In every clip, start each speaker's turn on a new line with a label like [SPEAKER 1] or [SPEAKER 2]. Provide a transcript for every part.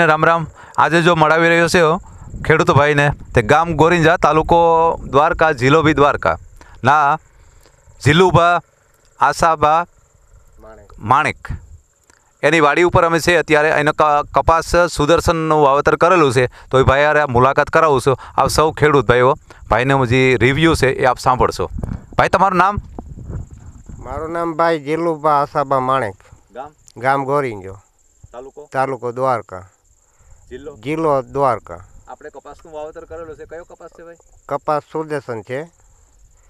[SPEAKER 1] ને રામ રામ આજે જો મળાવી રહ્યો છે ખેડૂતો ભાઈને તે ગામ ગોરિંજા તાલુકો દ્વારકા જિલ્લો બી દ્વારકા ના જિલ્લુભા આશાબા માણેક એની વાડી ઉપર અમે છે અત્યારે એને કપાસ સુદર્શનનું વાવેતર કરેલું છે તો એ ભાઈ અરે મુલાકાત કરાવું છું આપ સૌ ખેડૂત ભાઈઓ ભાઈને જે રિવ્યૂ છે એ આપ સાંભળશો ભાઈ તમારું નામ
[SPEAKER 2] મારું નામ ભાઈ જિલ્લુભા આશાબા માણેક ગામ ગામ ગોરિંજો તાલુકો તાલુકો દ્વારકા જિલ્લો જિલ્લો દ્વારકા
[SPEAKER 1] આપણે કપાસનું વાવેતર કરેલું છે કયો કપાસ છે ભાઈ
[SPEAKER 2] કપાસ સુદેશન છે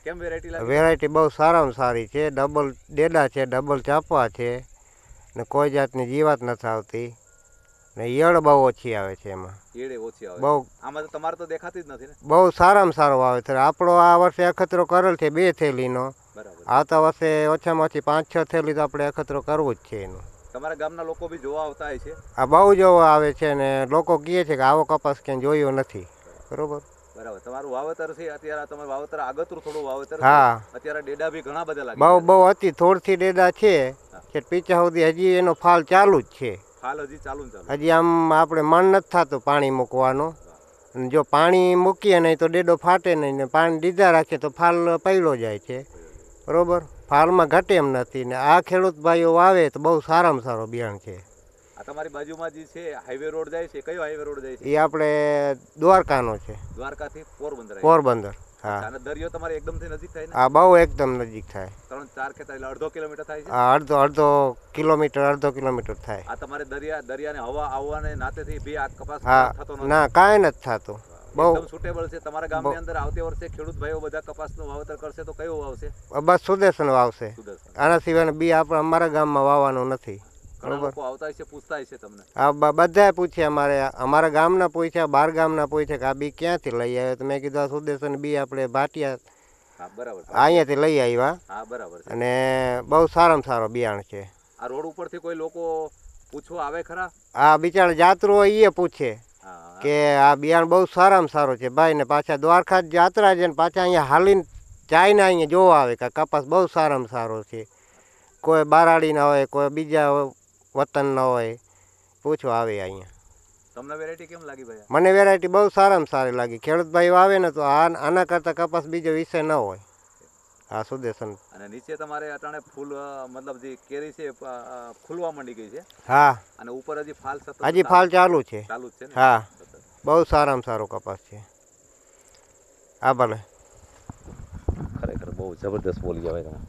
[SPEAKER 1] કેમ વેરાયટી વેરાયટી
[SPEAKER 2] બહુ સારામાં સારી છે ડબલ ડેડા છે ડબલ ચાપવા છે ને કોઈ જાતની જીવાત નથી આવતી ને ઈયળ બહુ ઓછી આવે છે એમાં ઈયળે ઓછી આવે બહુ
[SPEAKER 1] આમાં તો તમારે તો દેખાતી જ નથી ને બહુ
[SPEAKER 2] સારામાં સારો વાવેતર આપણો આ વર્ષે અખતરો કરેલ છે બે થેલીનો બરાબર આવતા વર્ષે ઓછામાં ઓછી પાંચ છ થેલી તો આપણે અખતરો કરવું જ છે એનું
[SPEAKER 1] તમારા ગામના લોકો બી જોવા આવતા હોય છે
[SPEAKER 2] આ બહુ જોવા આવે છે ને લોકો કહે છે કે આવો કપાસ ક્યાંય જોયો નથી બરોબર
[SPEAKER 1] બરાબર તમારું વાવેતર છે અત્યારે તમારું વાવેતર આગતરું થોડું વાવેતર હા અત્યારે ડેડા બી ઘણા બધા લાગે બહુ બહુ
[SPEAKER 2] હતી થોડથી ડેડા છે કે પીચા સુધી હજી એનો ફાલ ચાલુ જ છે ફાલ હજી ચાલુ ચાલુ હજી આમ આપણે મન નથી થતું પાણી મૂકવાનું જો પાણી મૂકીએ નહીં તો ડેડો ફાટે નહીં ને પાણી દીધા રાખીએ તો ફાલ પડ્યો જાય છે બરોબર ફાર્મમાં ઘટે એમ નથી ને આ ખેડૂત ભાઈઓ વાવે તો બહુ સારામાં સારો બિયારણ છે
[SPEAKER 1] આ તમારી બાજુમાં જે છે હાઈવે રોડ જાય છે કયો હાઈવે રોડ જાય છે એ
[SPEAKER 2] આપણે દ્વારકાનો છે
[SPEAKER 1] દ્વારકાથી પોરબંદર પોરબંદર હા અને દરિયો તમારે એકદમથી નજીક થાય આ
[SPEAKER 2] બહુ એકદમ નજીક થાય
[SPEAKER 1] ત્રણ ચાર કે અડધો કિલોમીટર
[SPEAKER 2] થાય છે હા અડધો અડધો કિલોમીટર અડધો કિલોમીટર થાય આ
[SPEAKER 1] તમારે દરિયા દરિયાને હવા આવવાને નાતેથી બી આ કપાસ થતો ના
[SPEAKER 2] કાંઈ નથી થતું બહુ સુટેબલ છે
[SPEAKER 1] તમારા ગામની અંદર આવતી વર્ષે ખેડૂત ભાઈઓ બધા કપાસનું વાવેતર કરશે તો કયો વાવશે
[SPEAKER 2] બસ સુદેશન વાવશે આના સિવાય બી આપણે અમારા ગામમાં વાવવાનું નથી બધા પૂછ્યા અમારે અમારા ગામના પૂછ્યા બાર ગામના પૂછ્યા કે આ બી ક્યાંથી લઈ આવ્યા તો મેં કીધું સુદર્શન બી આપણે ભાટિયા અહીંયાથી લઈ આવ્યા અને બહુ સારામાં સારો બિયાણ છે
[SPEAKER 1] આ રોડ ઉપરથી કોઈ લોકો પૂછવા આવે ખરા
[SPEAKER 2] હા બિચારા હોય એ પૂછે કે આ બિયારણ બહુ સારામાં સારો છે ભાઈ ને પાછા દ્વારકા યાત્રા છે ને પાછા અહીંયા હાલીને ચાઈને અહીંયા જોવા આવે કે કપાસ બહુ સારામાં સારો છે કોઈ બારાડીના હોય કોઈ બીજા વતનના હોય પૂછવા આવે અહીંયા
[SPEAKER 1] તમને વેરાયટી કેમ લાગી ભાઈ મને
[SPEAKER 2] વેરાયટી બહુ સારામાં સારી લાગી ખેડૂત ભાઈ આવે ને તો આ આના કરતાં કપાસ બીજો વિષય ન હોય હા સુદેશન
[SPEAKER 1] અને નીચે તમારે અટાણે ફૂલ મતલબ જે કેરી છે ફૂલવા માંડી ગઈ છે હા અને ઉપર હજી ફાલ હજી ફાલ ચાલુ છે ચાલુ છે હા
[SPEAKER 2] બહુ સારામાં સારો કપાસ છે આ બને ખરેખર બહુ જબરદસ્ત બોલી જવાય તમે